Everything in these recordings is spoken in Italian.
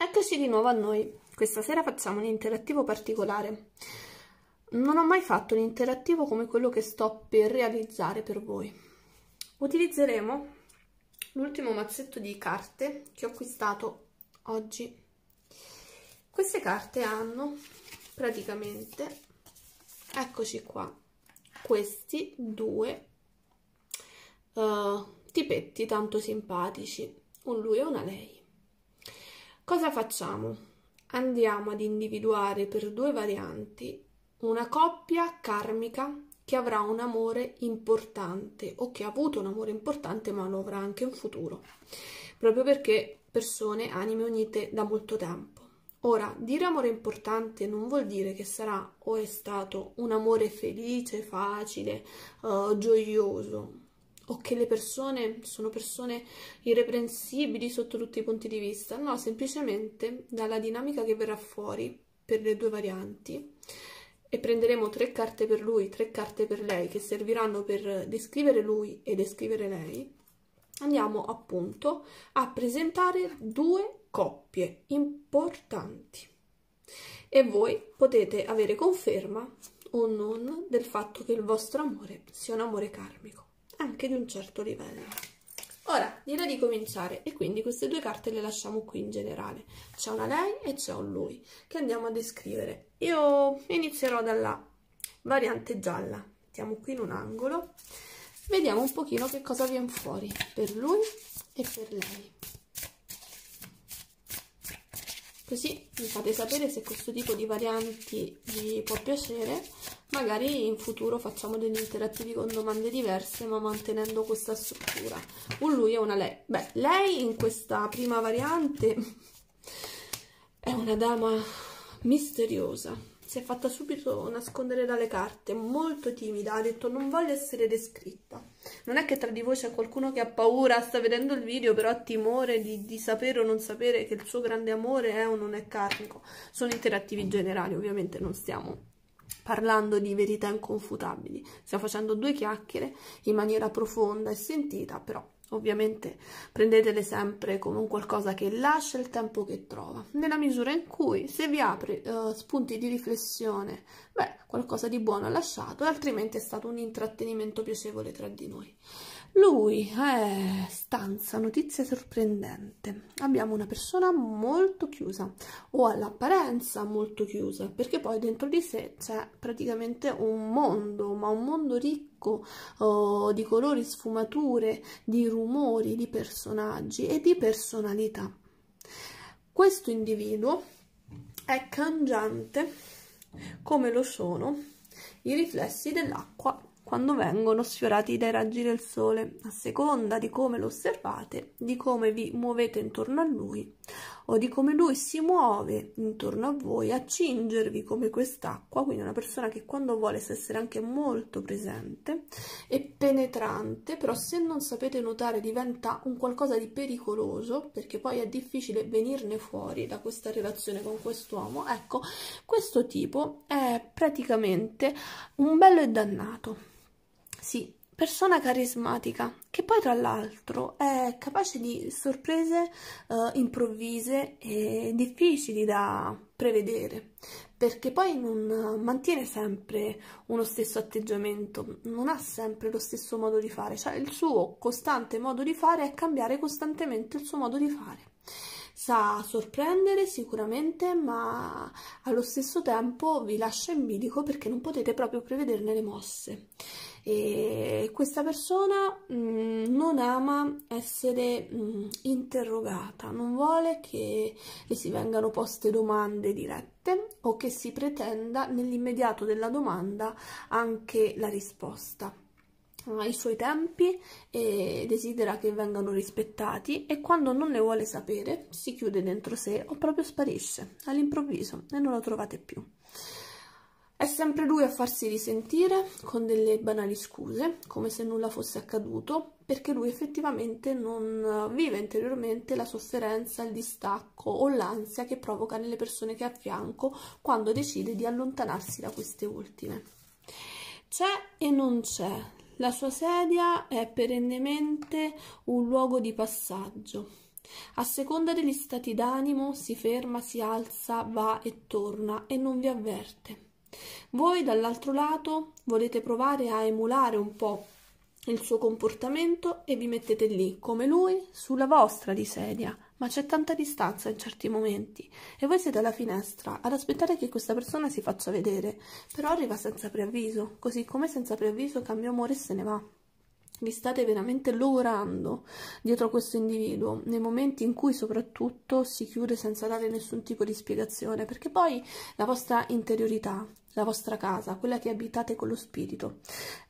Eccoci di nuovo a noi. Questa sera facciamo un interattivo particolare. Non ho mai fatto un interattivo come quello che sto per realizzare per voi. Utilizzeremo l'ultimo mazzetto di carte che ho acquistato oggi. Queste carte hanno praticamente, eccoci qua, questi due uh, tipetti tanto simpatici, un lui e una lei. Cosa facciamo? Andiamo ad individuare per due varianti una coppia karmica che avrà un amore importante o che ha avuto un amore importante ma lo avrà anche in futuro, proprio perché persone, anime unite da molto tempo. Ora, dire amore importante non vuol dire che sarà o è stato un amore felice, facile, uh, gioioso, o che le persone sono persone irreprensibili sotto tutti i punti di vista, no, semplicemente dalla dinamica che verrà fuori per le due varianti e prenderemo tre carte per lui, tre carte per lei che serviranno per descrivere lui e descrivere lei, andiamo appunto a presentare due coppie importanti e voi potete avere conferma o non del fatto che il vostro amore sia un amore karmico anche di un certo livello. Ora, direi di cominciare e quindi queste due carte le lasciamo qui in generale. C'è una lei e c'è un lui che andiamo a descrivere. Io inizierò dalla variante gialla. Mettiamo qui in un angolo. Vediamo un pochino che cosa viene fuori per lui e per lei. Così mi fate sapere se questo tipo di varianti vi può piacere magari in futuro facciamo degli interattivi con domande diverse ma mantenendo questa struttura un lui e una lei beh lei in questa prima variante è una dama misteriosa si è fatta subito nascondere dalle carte molto timida ha detto non voglio essere descritta non è che tra di voi c'è qualcuno che ha paura sta vedendo il video però ha timore di, di sapere o non sapere che il suo grande amore è o non è carnico sono interattivi generali ovviamente non stiamo parlando di verità inconfutabili. Stiamo facendo due chiacchiere in maniera profonda e sentita, però ovviamente prendetele sempre come un qualcosa che lascia il tempo che trova, nella misura in cui se vi apre uh, spunti di riflessione, beh, qualcosa di buono ha lasciato, altrimenti è stato un intrattenimento piacevole tra di noi lui è eh, stanza notizia sorprendente abbiamo una persona molto chiusa o all'apparenza molto chiusa perché poi dentro di sé c'è praticamente un mondo ma un mondo ricco oh, di colori sfumature di rumori di personaggi e di personalità questo individuo è cangiante come lo sono i riflessi dell'acqua quando vengono sfiorati dai raggi del sole, a seconda di come lo osservate, di come vi muovete intorno a lui o di come lui si muove intorno a voi, a cingervi come quest'acqua, quindi una persona che quando vuole sa essere anche molto presente e penetrante, però se non sapete notare diventa un qualcosa di pericoloso perché poi è difficile venirne fuori da questa relazione con quest'uomo. Ecco, questo tipo è praticamente un bello e dannato sì, persona carismatica, che poi tra l'altro è capace di sorprese eh, improvvise e difficili da prevedere, perché poi non mantiene sempre uno stesso atteggiamento, non ha sempre lo stesso modo di fare, cioè il suo costante modo di fare è cambiare costantemente il suo modo di fare. Sa sorprendere sicuramente, ma allo stesso tempo vi lascia in bilico perché non potete proprio prevederne le mosse. E questa persona mh, mm, non ama essere mh, mm, interrogata, non vuole che le si vengano poste domande dirette o che si pretenda nell'immediato della domanda anche la risposta. Ha i suoi tempi e desidera che vengano rispettati e quando non ne vuole sapere si chiude dentro sé o proprio sparisce all'improvviso e non la trovate più. È sempre lui a farsi risentire con delle banali scuse, come se nulla fosse accaduto, perché lui effettivamente non vive interiormente la sofferenza, il distacco o l'ansia che provoca nelle persone che ha a fianco quando decide di allontanarsi da queste ultime. C'è e non c'è. La sua sedia è perennemente un luogo di passaggio, a seconda degli stati d'animo si ferma, si alza, va e torna e non vi avverte. Voi dall'altro lato volete provare a emulare un po' il suo comportamento e vi mettete lì, come lui, sulla vostra di sedia, ma c'è tanta distanza in certi momenti e voi siete alla finestra ad aspettare che questa persona si faccia vedere, però arriva senza preavviso, così come senza preavviso cambia amore e se ne va vi state veramente logorando dietro a questo individuo, nei momenti in cui soprattutto si chiude senza dare nessun tipo di spiegazione, perché poi la vostra interiorità, la vostra casa, quella che abitate con lo spirito,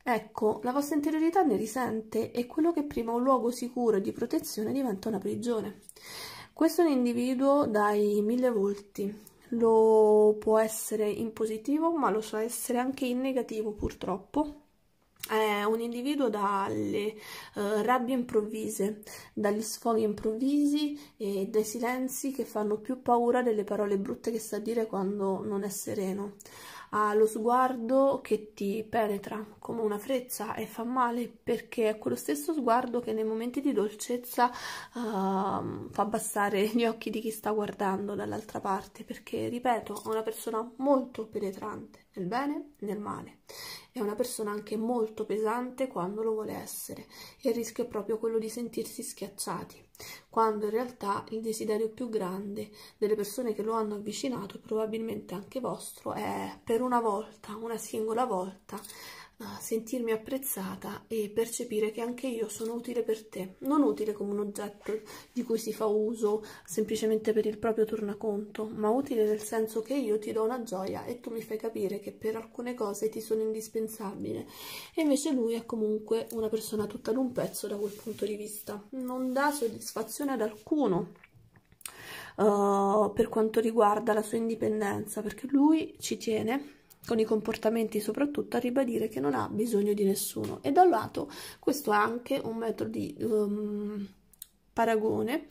ecco, la vostra interiorità ne risente e quello che prima un luogo sicuro e di protezione diventa una prigione. Questo è un individuo dai mille volti, lo può essere in positivo, ma lo sa so essere anche in negativo purtroppo è un individuo dalle uh, rabbie improvvise, dagli sfoghi improvvisi e dai silenzi che fanno più paura delle parole brutte che sa dire quando non è sereno. Ha lo sguardo che ti penetra come una frezza e fa male perché è quello stesso sguardo che nei momenti di dolcezza uh, fa abbassare gli occhi di chi sta guardando dall'altra parte perché, ripeto, è una persona molto penetrante nel bene e nel male è una persona anche molto pesante quando lo vuole essere e il rischio è proprio quello di sentirsi schiacciati, quando in realtà il desiderio più grande delle persone che lo hanno avvicinato, probabilmente anche vostro, è per una volta, una singola volta, sentirmi apprezzata e percepire che anche io sono utile per te, non utile come un oggetto di cui si fa uso semplicemente per il proprio tornaconto, ma utile nel senso che io ti do una gioia e tu mi fai capire che per alcune cose ti sono indispensabile. E invece lui è comunque una persona tutta d'un pezzo da quel punto di vista, non dà soddisfazione ad alcuno. Uh, per quanto riguarda la sua indipendenza, perché lui ci tiene con i comportamenti soprattutto a ribadire che non ha bisogno di nessuno e da un lato questo è anche un metodo di um, paragone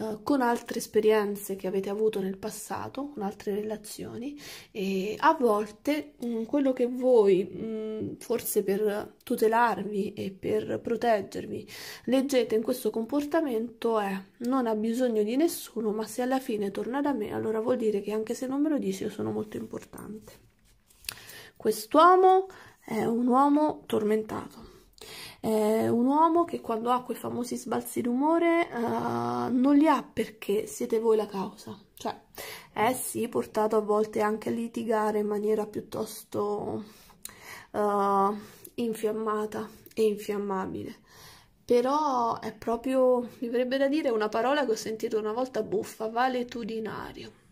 uh, con altre esperienze che avete avuto nel passato, con altre relazioni e a volte mh, mm, quello che voi mh, mm, forse per tutelarvi e per proteggervi leggete in questo comportamento è non ha bisogno di nessuno ma se alla fine torna da me allora vuol dire che anche se non me lo dici io sono molto importante. Quest'uomo è un uomo tormentato. È un uomo che quando ha quei famosi sbalzi d'umore uh, non li ha perché siete voi la causa. Cioè, è sì portato a volte anche a litigare in maniera piuttosto uh, infiammata e infiammabile. Però è proprio, mi verrebbe da dire una parola che ho sentito una volta buffa, valetudinario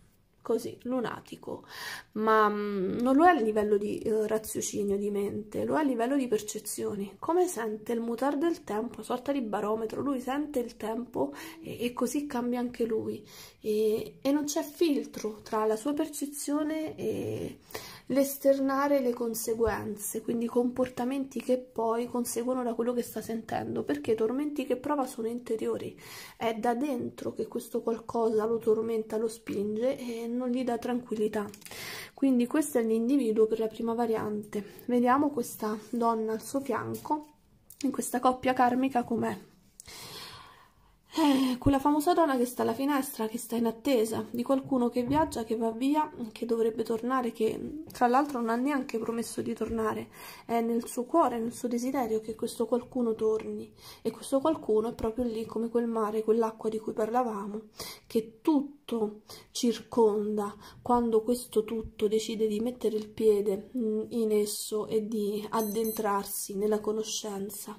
così, lunatico, ma mh, mm, non lo è a livello di eh, raziocinio, di mente, lo è a livello di percezioni. Come sente il mutare del tempo, una sorta di barometro, lui sente il tempo e, e così cambia anche lui. E, e non c'è filtro tra la sua percezione e l'esternare le conseguenze, quindi comportamenti che poi conseguono da quello che sta sentendo, perché i tormenti che prova sono interiori, è da dentro che questo qualcosa lo tormenta, lo spinge e non gli dà tranquillità. Quindi questo è l'individuo per la prima variante. Vediamo questa donna al suo fianco, in questa coppia karmica com'è. Eh, quella famosa donna che sta alla finestra, che sta in attesa di qualcuno che viaggia, che va via, che dovrebbe tornare, che tra l'altro non ha neanche promesso di tornare. È nel suo cuore, nel suo desiderio che questo qualcuno torni. E questo qualcuno è proprio lì, come quel mare, quell'acqua di cui parlavamo, che tutti tutto circonda, quando questo tutto decide di mettere il piede mm, in esso e di addentrarsi nella conoscenza.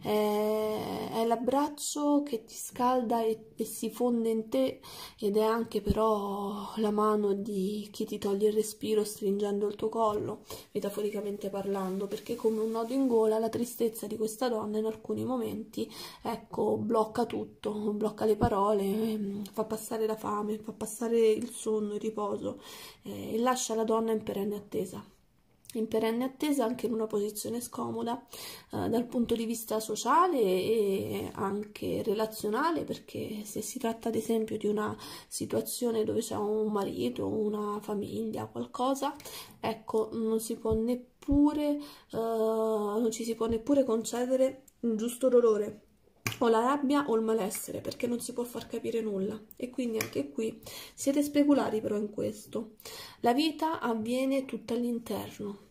È, l'abbraccio che ti scalda e, e si fonde in te ed è anche però la mano di chi ti toglie il respiro stringendo il tuo collo, metaforicamente parlando, perché come un nodo in gola la tristezza di questa donna in alcuni momenti, ecco, blocca tutto, blocca le parole, mm, fa passare la fame fame, fa passare il sonno, il riposo eh, e lascia la donna in perenne attesa. In perenne attesa anche in una posizione scomoda eh, dal punto di vista sociale e anche relazionale, perché se si tratta ad esempio di una situazione dove c'è un marito, una famiglia, qualcosa, ecco, non si può neppure, eh, non ci si può neppure concedere un giusto dolore o la rabbia o il malessere perché non si può far capire nulla e quindi anche qui siete speculari però in questo la vita avviene tutta all'interno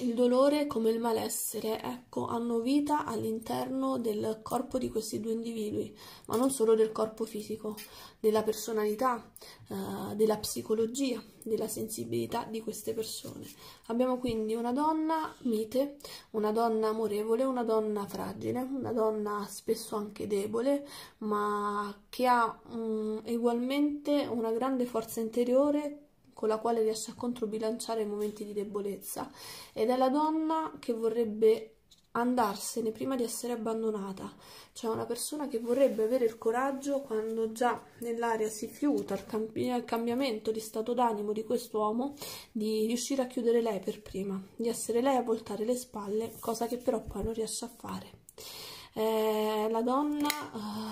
il dolore come il malessere, ecco, hanno vita all'interno del corpo di questi due individui, ma non solo del corpo fisico, della personalità, eh, della psicologia, della sensibilità di queste persone. Abbiamo quindi una donna mite, una donna amorevole, una donna fragile, una donna spesso anche debole, ma che ha um, mm, ugualmente una grande forza interiore con la quale riesce a controbilanciare i momenti di debolezza ed è la donna che vorrebbe andarsene prima di essere abbandonata, cioè una persona che vorrebbe avere il coraggio quando già nell'aria si fiuta il, cam il cambiamento di stato d'animo di quest'uomo, di riuscire a chiudere lei per prima, di essere lei a voltare le spalle, cosa che però poi non riesce a fare eh, la donna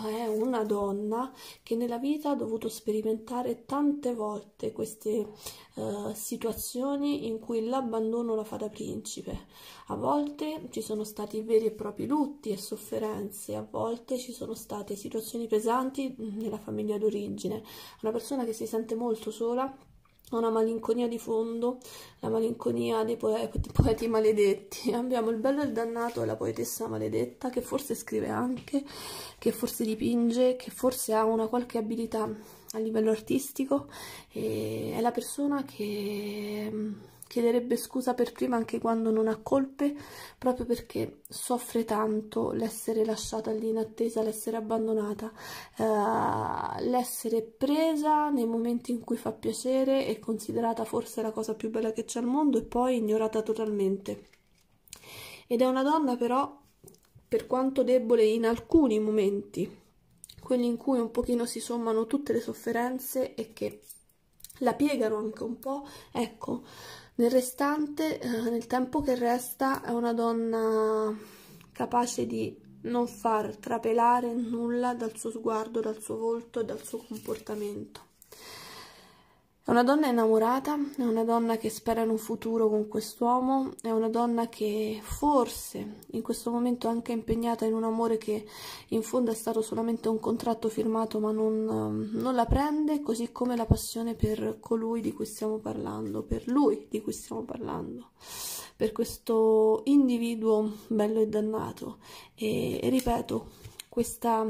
eh, è una donna che nella vita ha dovuto sperimentare tante volte queste eh, situazioni in cui l'abbandono la fa da principe. A volte ci sono stati veri e propri lutti e sofferenze, a volte ci sono state situazioni pesanti nella famiglia d'origine. Una persona che si sente molto sola una malinconia di fondo, la malinconia dei poeti, poeti maledetti. Abbiamo il bello e il dannato e la poetessa maledetta che forse scrive anche, che forse dipinge, che forse ha una qualche abilità a livello artistico. è la persona che chiederebbe scusa per prima anche quando non ha colpe, proprio perché soffre tanto l'essere lasciata lì in attesa, l'essere abbandonata, eh, l'essere presa nei momenti in cui fa piacere e considerata forse la cosa più bella che c'è al mondo e poi ignorata totalmente. Ed è una donna però, per quanto debole in alcuni momenti, quelli in cui un pochino si sommano tutte le sofferenze e che la piegano anche un po', ecco, nel restante, eh, nel tempo che resta, è una donna capace di non far trapelare nulla dal suo sguardo, dal suo volto e dal suo comportamento. È una donna innamorata, è una donna che spera in un futuro con quest'uomo, è una donna che forse in questo momento è anche impegnata in un amore che in fondo è stato solamente un contratto firmato ma non, ehm, non la prende, così come la passione per colui di cui stiamo parlando, per lui di cui stiamo parlando, per questo individuo bello e dannato. E, e ripeto, questa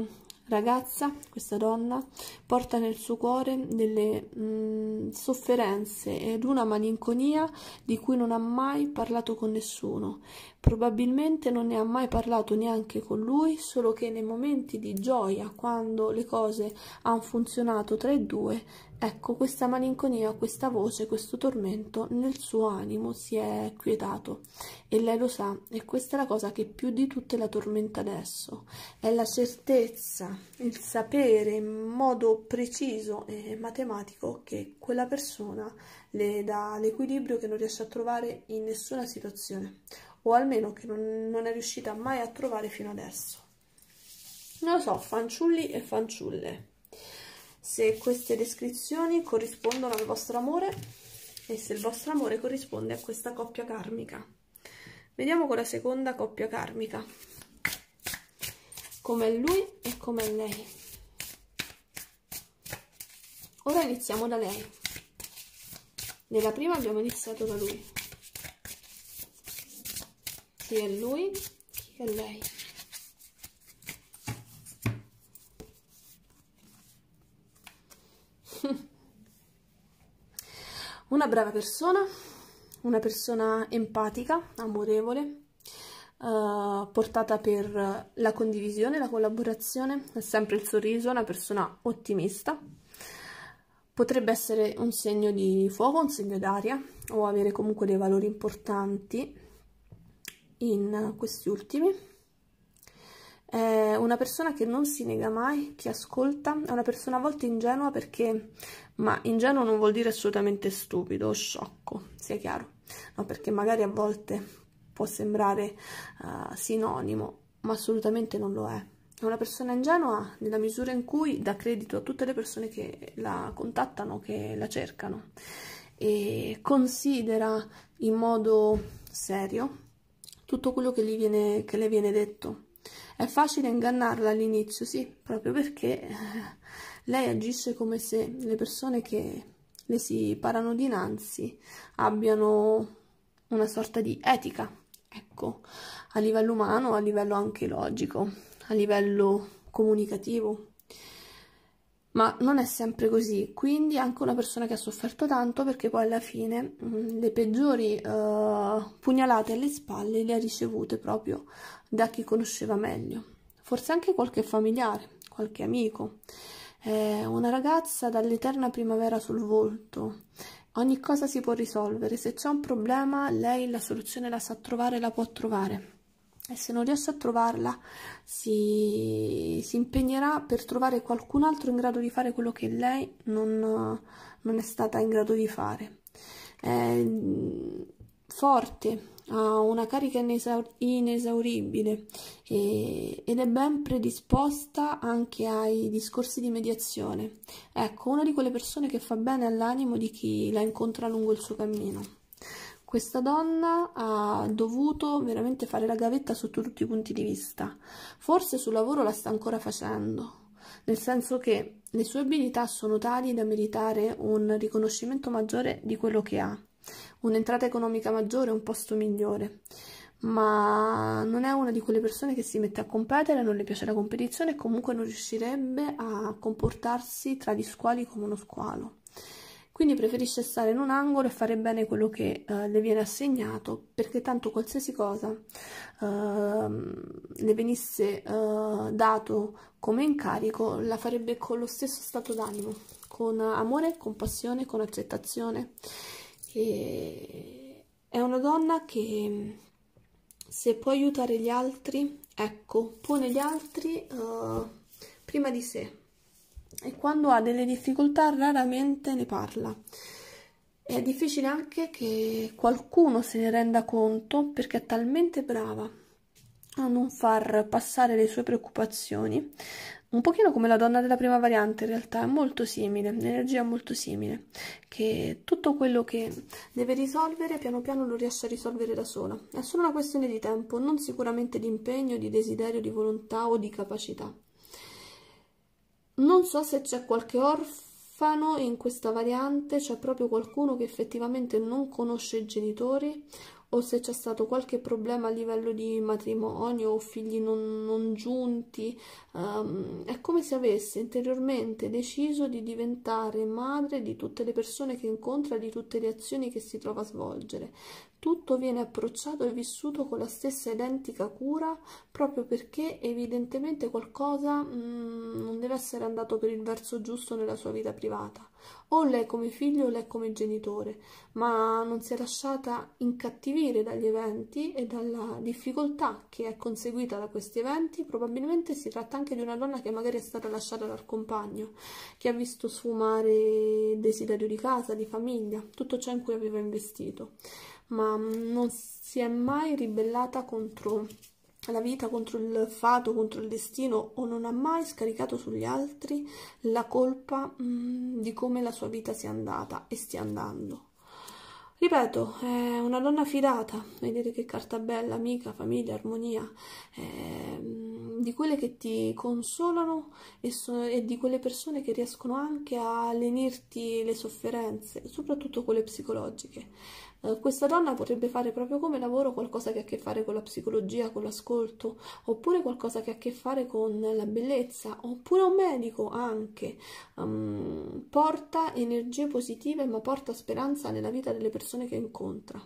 ragazza, questa donna, porta nel suo cuore delle mh, mm, sofferenze ed una malinconia di cui non ha mai parlato con nessuno. Probabilmente non ne ha mai parlato neanche con lui, solo che nei momenti di gioia, quando le cose hanno funzionato tra i due, Ecco, questa malinconia, questa voce, questo tormento nel suo animo si è quietato e lei lo sa e questa è la cosa che più di tutte la tormenta adesso, è la certezza, il sapere in modo preciso e matematico che quella persona le dà l'equilibrio che non riesce a trovare in nessuna situazione o almeno che non, non è riuscita mai a trovare fino adesso. Non lo so, fanciulli e fanciulle se queste descrizioni corrispondono al vostro amore e se il vostro amore corrisponde a questa coppia karmica. Vediamo con la seconda coppia karmica. Com'è lui e com'è lei. Ora iniziamo da lei. Nella prima abbiamo iniziato da lui. Chi è lui? Chi è lei? una brava persona, una persona empatica, amorevole, Uh, portata per la condivisione, la collaborazione, è sempre il sorriso, una persona ottimista. Potrebbe essere un segno di fuoco, un segno d'aria o avere comunque dei valori importanti in questi ultimi. È una persona che non si nega mai, che ascolta, è una persona a volte ingenua perché, ma ingenuo non vuol dire assolutamente stupido o sciocco, sia chiaro, no, perché magari a volte può sembrare uh, sinonimo, ma assolutamente non lo è. È una persona ingenua nella misura in cui dà credito a tutte le persone che la contattano, che la cercano e considera in modo serio tutto quello che, viene, che le viene detto è facile ingannarla all'inizio, sì, proprio perché eh, lei agisce come se le persone che le si parano dinanzi abbiano una sorta di etica, ecco, a livello umano, a livello anche logico, a livello comunicativo ma non è sempre così, quindi anche una persona che ha sofferto tanto perché poi alla fine mh, mm, le peggiori uh, pugnalate alle spalle le ha ricevute proprio da chi conosceva meglio, forse anche qualche familiare, qualche amico, eh, una ragazza dall'eterna primavera sul volto, ogni cosa si può risolvere, se c'è un problema lei la soluzione la sa trovare, la può trovare e se non riesce a trovarla si, si impegnerà per trovare qualcun altro in grado di fare quello che lei non, non è stata in grado di fare. È mm, forte, ha una carica inesauribile e, ed è ben predisposta anche ai discorsi di mediazione. Ecco, una di quelle persone che fa bene all'animo di chi la incontra lungo il suo cammino. Questa donna ha dovuto veramente fare la gavetta sotto tutti i punti di vista. Forse sul lavoro la sta ancora facendo, nel senso che le sue abilità sono tali da meritare un riconoscimento maggiore di quello che ha, un'entrata economica maggiore, un posto migliore ma non è una di quelle persone che si mette a competere, non le piace la competizione e comunque non riuscirebbe a comportarsi tra gli squali come uno squalo quindi preferisce stare in un angolo e fare bene quello che eh, le viene assegnato perché tanto qualsiasi cosa eh, le venisse eh, dato come incarico la farebbe con lo stesso stato d'animo con amore, con passione, con accettazione e è una donna che se può aiutare gli altri ecco, pone gli altri eh, prima di sé e quando ha delle difficoltà raramente ne parla. È difficile anche che qualcuno se ne renda conto perché è talmente brava a non far passare le sue preoccupazioni, un pochino come la donna della prima variante in realtà, è molto simile, l'energia è molto simile, che tutto quello che deve risolvere piano piano lo riesce a risolvere da sola. È solo una questione di tempo, non sicuramente di impegno, di desiderio, di volontà o di capacità non so se c'è qualche orfano in questa variante, c'è proprio qualcuno che effettivamente non conosce i genitori o se c'è stato qualche problema a livello di matrimonio o figli non, non giunti, um, è come se avesse interiormente deciso di diventare madre di tutte le persone che incontra, di tutte le azioni che si trova a svolgere tutto viene approcciato e vissuto con la stessa identica cura proprio perché evidentemente qualcosa mm, non deve essere andato per il verso giusto nella sua vita privata. O lei come figlio o lei come genitore, ma non si è lasciata incattivire dagli eventi e dalla difficoltà che è conseguita da questi eventi. Probabilmente si tratta anche di una donna che magari è stata lasciata dal compagno, che ha visto sfumare desiderio di casa, di famiglia, tutto ciò in cui aveva investito ma non si è mai ribellata contro la vita, contro il fato, contro il destino o non ha mai scaricato sugli altri la colpa mh, mm, di come la sua vita sia andata e stia andando. Ripeto, è una donna fidata, vedete che carta bella, amica, famiglia, armonia, eh, di quelle che ti consolano e, so e, di quelle persone che riescono anche a lenirti le sofferenze, soprattutto quelle psicologiche. Eh, questa donna potrebbe fare proprio come lavoro qualcosa che ha a che fare con la psicologia, con l'ascolto, oppure qualcosa che ha a che fare con la bellezza, oppure un medico anche. Um, porta energie positive, ma porta speranza nella vita delle persone che incontra.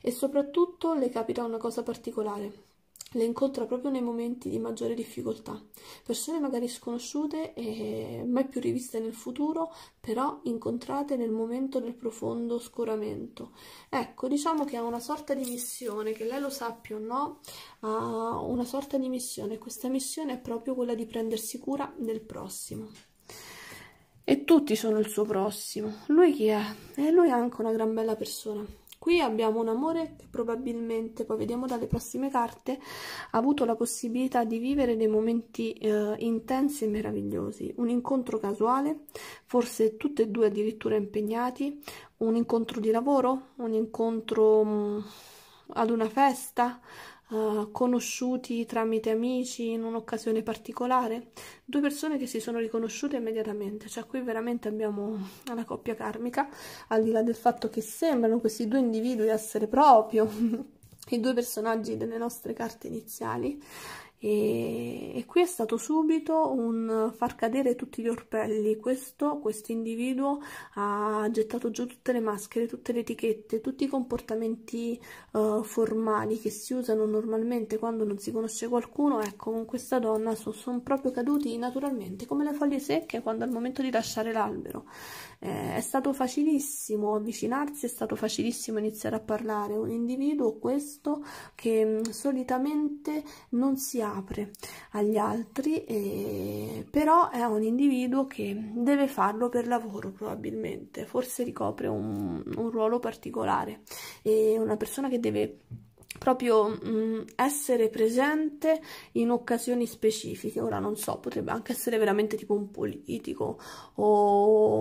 E soprattutto le capita una cosa particolare le incontra proprio nei momenti di maggiore difficoltà. Persone magari sconosciute e mai più riviste nel futuro, però incontrate nel momento del profondo scoramento. Ecco, diciamo che ha una sorta di missione, che lei lo sappia o no, ha una sorta di missione. Questa missione è proprio quella di prendersi cura del prossimo. E tutti sono il suo prossimo. Lui chi è? E eh, lui è anche una gran bella persona. Qui abbiamo un amore che probabilmente, poi vediamo dalle prossime carte, ha avuto la possibilità di vivere dei momenti eh, intensi e meravigliosi, un incontro casuale, forse tutti e due addirittura impegnati, un incontro di lavoro, un incontro mh, mm, ad una festa, uh, conosciuti tramite amici in un'occasione particolare, due persone che si sono riconosciute immediatamente, cioè qui veramente abbiamo la coppia karmica, al di là del fatto che sembrano questi due individui essere proprio i due personaggi delle nostre carte iniziali e, e qui è stato subito un far cadere tutti gli orpelli questo quest individuo ha gettato giù tutte le maschere tutte le etichette tutti i comportamenti uh, formali che si usano normalmente quando non si conosce qualcuno ecco con questa donna sono, sono proprio caduti naturalmente come le foglie secche quando al momento di lasciare l'albero eh, è stato facilissimo avvicinarsi, è stato facilissimo iniziare a parlare. Un individuo questo che mm, solitamente non si apre agli altri, e... però è un individuo che deve farlo per lavoro probabilmente, forse ricopre un, un ruolo particolare, è una persona che deve proprio mh, essere presente in occasioni specifiche. Ora non so, potrebbe anche essere veramente tipo un politico o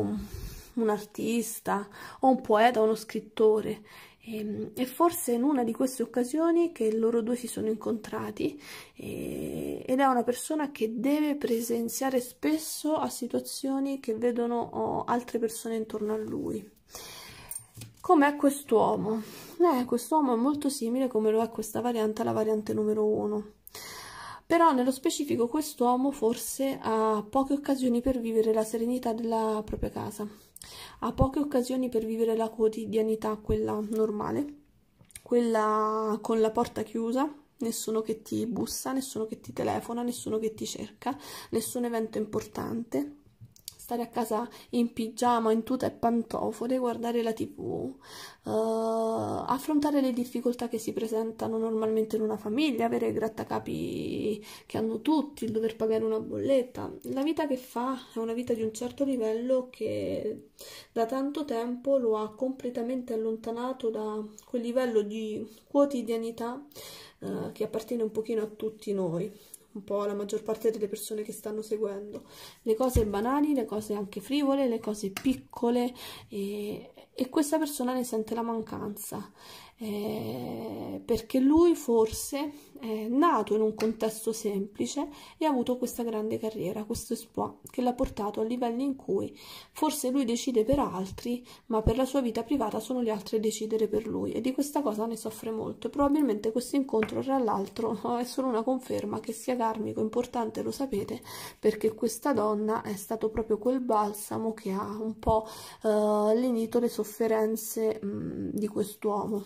un artista o un poeta o uno scrittore. E, ehm, e forse in una di queste occasioni che loro due si sono incontrati e, eh, ed è una persona che deve presenziare spesso a situazioni che vedono oh, altre persone intorno a lui come è quest'uomo eh, quest'uomo è molto simile come lo è questa variante alla variante numero 1 però nello specifico quest'uomo forse ha poche occasioni per vivere la serenità della propria casa, ha poche occasioni per vivere la quotidianità, quella normale, quella con la porta chiusa, nessuno che ti bussa, nessuno che ti telefona, nessuno che ti cerca, nessun evento importante stare a casa in pigiama, in tuta e pantofole, guardare la tv, uh, eh, affrontare le difficoltà che si presentano normalmente in una famiglia, avere grattacapi che hanno tutti, il dover pagare una bolletta. La vita che fa è una vita di un certo livello che da tanto tempo lo ha completamente allontanato da quel livello di quotidianità uh, che appartiene un pochino a tutti noi un po' la maggior parte delle persone che stanno seguendo. Le cose banali, le cose anche frivole, le cose piccole e, e questa persona ne sente la mancanza eh, perché lui forse è nato in un contesto semplice e ha avuto questa grande carriera, questo espoir che l'ha portato a livelli in cui forse lui decide per altri, ma per la sua vita privata sono gli altri a decidere per lui e di questa cosa ne soffre molto. Probabilmente questo incontro tra l'altro è solo una conferma che sia karmico importante, lo sapete, perché questa donna è stato proprio quel balsamo che ha un po' eh, lenito le sofferenze mh, di quest'uomo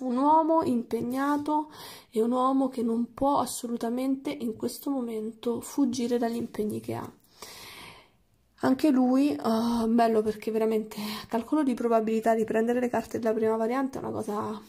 un uomo impegnato e un uomo che non può assolutamente in questo momento fuggire dagli impegni che ha. Anche lui, uh, bello perché veramente calcolo di probabilità di prendere le carte della prima variante è una cosa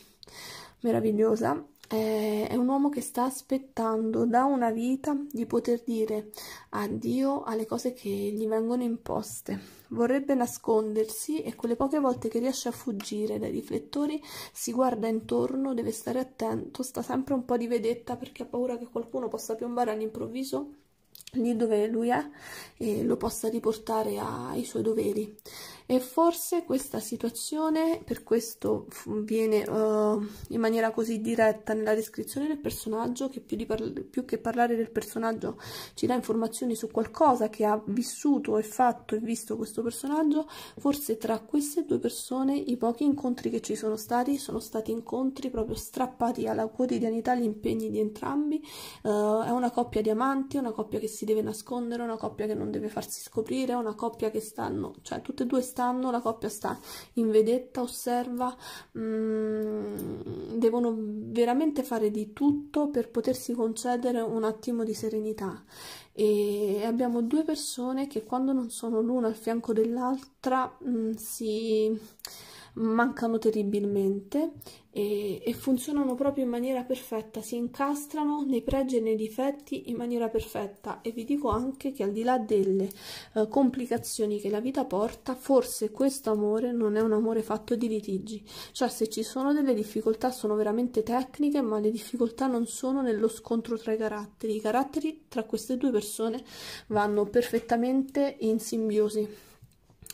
meravigliosa è un uomo che sta aspettando da una vita di poter dire addio alle cose che gli vengono imposte. Vorrebbe nascondersi e quelle poche volte che riesce a fuggire dai riflettori si guarda intorno, deve stare attento, sta sempre un po' di vedetta perché ha paura che qualcuno possa piombare all'improvviso lì dove lui è e lo possa riportare ai suoi doveri e forse questa situazione per questo viene uh, in maniera così diretta nella descrizione del personaggio che più, più, che parlare del personaggio ci dà informazioni su qualcosa che ha vissuto e fatto e visto questo personaggio forse tra queste due persone i pochi incontri che ci sono stati sono stati incontri proprio strappati alla quotidianità gli impegni di entrambi uh, è una coppia di amanti una coppia che si deve nascondere una coppia che non deve farsi scoprire una coppia che stanno cioè tutte e due stanno stanno, la coppia sta in vedetta, osserva, mh, mm, devono veramente fare di tutto per potersi concedere un attimo di serenità e abbiamo due persone che quando non sono l'una al fianco dell'altra mm, si mancano terribilmente e, e funzionano proprio in maniera perfetta, si incastrano nei pregi e nei difetti in maniera perfetta e vi dico anche che al di là delle eh, complicazioni che la vita porta, forse questo amore non è un amore fatto di litigi, cioè se ci sono delle difficoltà sono veramente tecniche, ma le difficoltà non sono nello scontro tra i caratteri, i caratteri tra queste due persone vanno perfettamente in simbiosi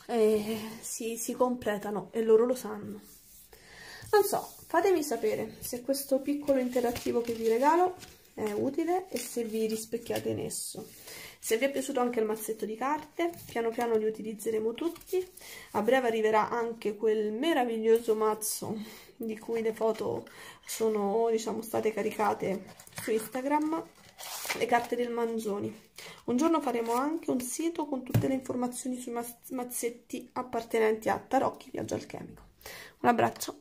eh, si, si completano e loro lo sanno non so fatemi sapere se questo piccolo interattivo che vi regalo è utile e se vi rispecchiate in esso se vi è piaciuto anche il mazzetto di carte piano piano li utilizzeremo tutti a breve arriverà anche quel meraviglioso mazzo di cui le foto sono diciamo state caricate su instagram le carte del Manzoni. Un giorno faremo anche un sito con tutte le informazioni sui mazzetti appartenenti a Tarocchi Viaggio Alchemico. Un abbraccio